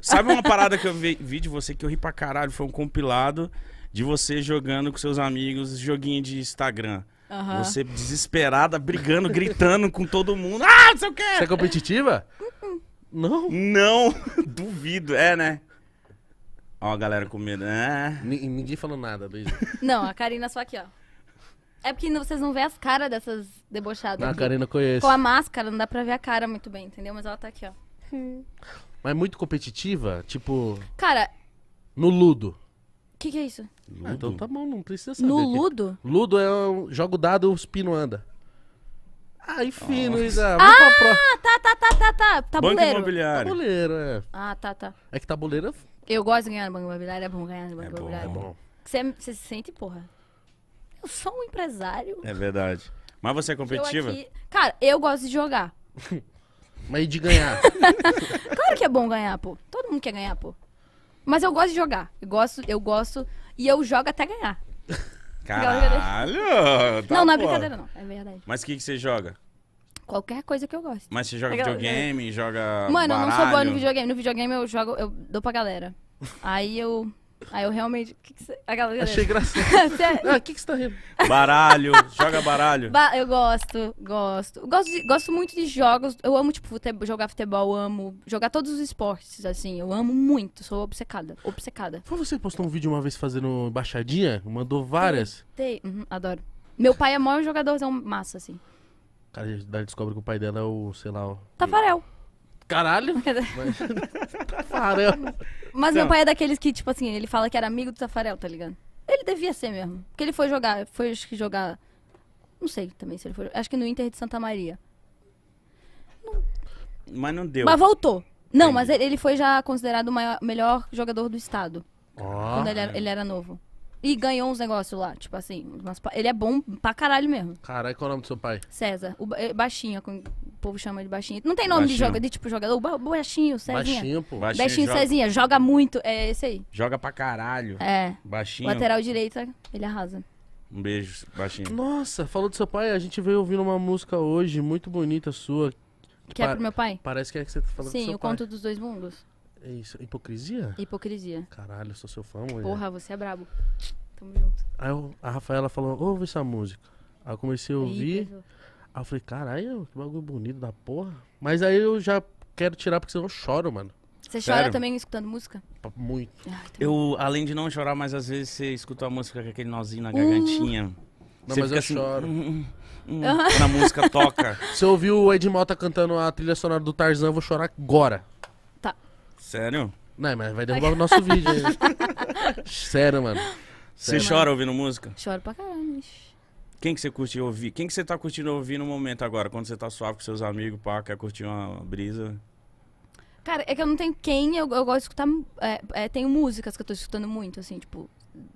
Sabe uma parada que eu vi, vi, de você que eu ri pra caralho? Foi um compilado de você jogando com seus amigos joguinho de Instagram. Uhum. Você desesperada, brigando, gritando com todo mundo. Ah, não sei o quê! Você é competitiva? Não. Não, duvido. É, né? Ó, a galera com medo. É. Ninguém falou nada, Luiz. Não, a Karina só aqui, ó. É porque vocês não vê as caras dessas debochadas. Ah, a Karina conhece. Com a máscara, não dá pra ver a cara muito bem, entendeu? Mas ela tá aqui, ó. Hum. Mas é muito competitiva? Tipo, Cara, no Ludo. o que, que é isso? Ah, então tá bom, não precisa saber. No Ludo? Ludo é um jogo dado, os pino anda. Ah enfim, não Vamos Ah, tá, tá, tá, tá, tá. Banco imobiliário. Tabuleiro, é. Ah, tá, tá. É que tabuleiro é Eu gosto de ganhar no Banco Imobiliário, é bom ganhar no Banco É bom, é bom. Você é, você se sente, porra? Eu sou um empresário. É verdade. Mas você é Eu competitiva? aqui- Cara, eu gosto de jogar. Mas e de ganhar? claro que é bom ganhar, pô. Todo mundo quer ganhar, pô. Mas eu gosto de jogar. Eu gosto, eu gosto e eu jogo até ganhar. Caralho! Tá não, não é brincadeira, não. É verdade. Mas o que, que você joga? Qualquer coisa que eu gosto. Mas você joga videogame, joga. Mano, eu não sou boa no videogame. No videogame eu jogo, eu dou pra galera. Aí eu Aí eu realmente. Que que cê... galera... Achei engraçado. É ah, o que, que você tá rindo? Baralho, joga baralho. Ba eu gosto, gosto. Gosto, de, gosto muito de jogos. Eu amo, tipo, futebol, jogar futebol, amo jogar todos os esportes, assim. Eu amo muito, sou obcecada. Obcecada. Foi você que postou um vídeo uma vez fazendo baixadinha? Mandou várias? Tem, uhum, adoro. Meu pai é maior jogadorzão massa, assim. Cara, a descobre que o pai dela é o, sei lá. O... Tafarel. Caralho! Mas... Tafarel. Mas meu pai é daqueles que, tipo assim, ele fala que era amigo do Tafarel, tá ligado? Ele devia ser mesmo. Porque ele foi jogar, foi acho que jogar. Não sei também se ele foi. Acho que no Inter de Santa Maria. Não. Mas não deu. Mas voltou. Não, mas ele foi já considerado o maior, melhor jogador do estado. Oh. Quando ele era, ele era, novo. E ganhou uns negócios lá, tipo assim. Umas, ele é bom pra caralho mesmo. Caralho, qual é o nome do seu pai? César. O, é, baixinha, com o povo chama de baixinho. Não tem nome baixinho. de jogador de tipo jogador. baixinho, Cezinha. Baixinho, pô. Baixinho, baixinho joga... Cezinha. Joga muito. É esse aí. Joga pra caralho. É. Baixinho. Lateral direita, ele arrasa. Um beijo, baixinho. Nossa, falou do seu pai. A gente veio ouvindo uma música hoje muito bonita sua. Que, que é pro meu pai? Parece que é que você tá falando Sim, do seu o pai. conto dos dois mundos. É isso. Hipocrisia? Hipocrisia. Caralho, eu sou seu fã, mulher. Porra, você é brabo. Tamo junto. Aí a Rafaela falou, ouve essa música. Aí eu comecei a ouvir. Ih, Aí eu falei, caralho, que bagulho bonito da porra. Mas aí eu já quero tirar porque senão eu choro, mano. Você chora Sério? também escutando música? Muito. Tá eu, além de não chorar, mas às vezes você escuta a música com aquele nozinho na hum. gargantinha. Não, você mas eu assim, choro. Hum, hum, hum, hum na música toca. Se eu ouvir o Ed Mota cantando a trilha sonora do Tarzan, eu vou chorar agora. Tá. Sério? Não, mas vai derrubar o nosso vídeo aí. Sério, mano. Você chora ouvindo música? Choro pra caralho. Quem que você curte ouvir? Quem que você tá curtindo ouvir no momento agora? Quando você tá suave com seus amigos, pá, quer curtir uma brisa? Cara, é que eu não tenho quem, eu, eu gosto de escutar. É, é, tenho músicas que eu tô escutando muito, assim, tipo.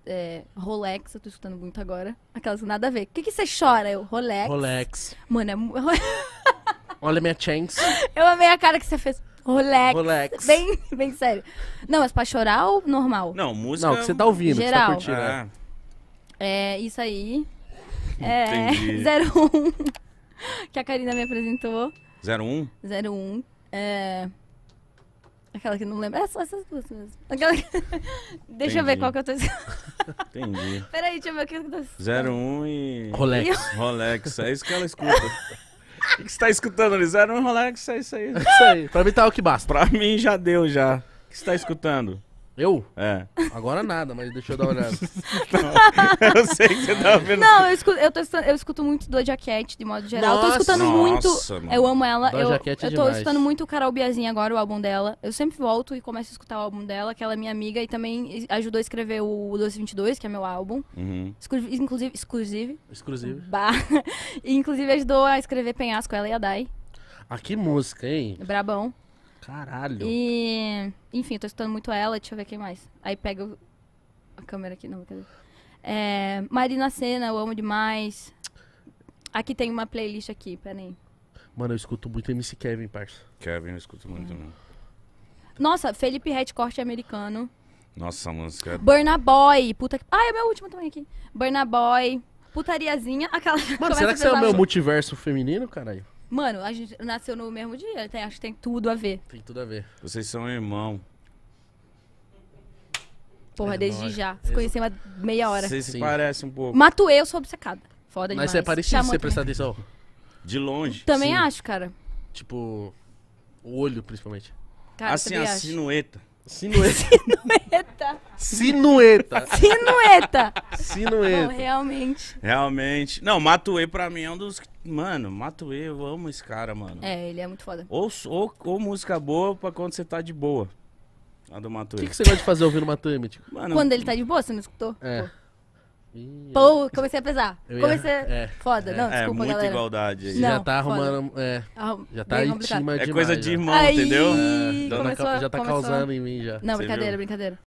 É, Rolex, eu tô escutando muito agora. Aquelas nada a ver. O que, que você chora? Eu, Rolex. Rolex. Mano, é. Olha minha chance. Eu amei a cara que você fez. Rolex. Rolex. Bem, bem sério. Não, mas pra chorar ou normal? Não, música. Não, que você tá ouvindo, Geral. que você tá curtindo. É. é. é, isso aí. É, Entendi. 01, que a Karina me apresentou. 01? 01. É... Aquela que não lembra. É só essas duas mesmo. Aquela que... Deixa Entendi. eu ver qual que eu tô Entendi. Peraí, deixa eu ver o que eu tô 01 e. Rolex. E Rolex, é isso que ela escuta. o que você tá escutando ali? 01 e Rolex, é isso aí. É isso aí. Pra mim tá o que basta. Pra mim já deu já. O que você tá escutando? Eu? É. Agora nada, mas deixa eu dar uma olhada. não, eu sei que você tá vendo. Não, eu escuto, eu, tô, eu escuto muito Doja Cat, de modo geral. Nossa, eu tô escutando muito. Mano. Eu amo ela. Doja eu, Cat é tô demais. escutando muito Carol Biazinha agora, o álbum dela. Eu sempre volto e começo a escutar o álbum dela, que ela é minha amiga e também ajudou a escrever o 1222, que é meu álbum. Uhum. Inclusive. Exclusive. Exclusive. Bah. E, inclusive ajudou a escrever Penhasco, ela e a Dai. Ah, que música, hein? Brabão. Caralho. E, enfim, eu tô escutando muito ela, deixa eu ver quem mais. Aí pega a câmera aqui, não, cadê? É, Marina Senna, eu amo demais. Aqui tem uma playlist aqui, peraí. Mano, eu escuto muito MC Kevin, parça. Kevin, eu escuto muito hum. também. Nossa, Felipe Red Corte americano. Nossa, a música. É Burna Boy, puta que. Ah, é meu último também aqui. Burna Boy, putariazinha, aquela. Mano, será que você é o meu multiverso feminino, caralho? Mano, a gente nasceu no mesmo dia, tem, acho que tem tudo a ver. Tem tudo a ver. Vocês são irmão. Porra, é desde nóis. já. Se conhecemos uma meia hora. Vocês se parecem um pouco. Matuei, eu sou obcecada. Foda demais. Mas é parecido se você prestar atenção. De longe. Também Sim. acho, cara. Tipo, o olho, principalmente. Cara, assim, a acho. sinueta. Sinueta. Sinueta. Sinueta. Sinueta. Não, Sinueta. realmente. Realmente. Não, Matuei pra mim é um dos que Mano, Matuê, eu amo esse cara, mano. É, ele é muito foda. Ou, ou, ou música boa pra quando você tá de boa. A do Matuê. O que, você gosta de fazer ouvindo Matuê, Mítico? Mano, quando ele tá de boa, você não escutou? É. Pô, comecei a pesar. comecei. É. Foda, é. não, é, desculpa, é, muita galera. igualdade aí. Não, já tá arrumando. É, tá é, é, já tá intima É coisa de irmão, entendeu? É, já, começou, tá, já tá causando em mim já. Não, Você brincadeira, viu? brincadeira.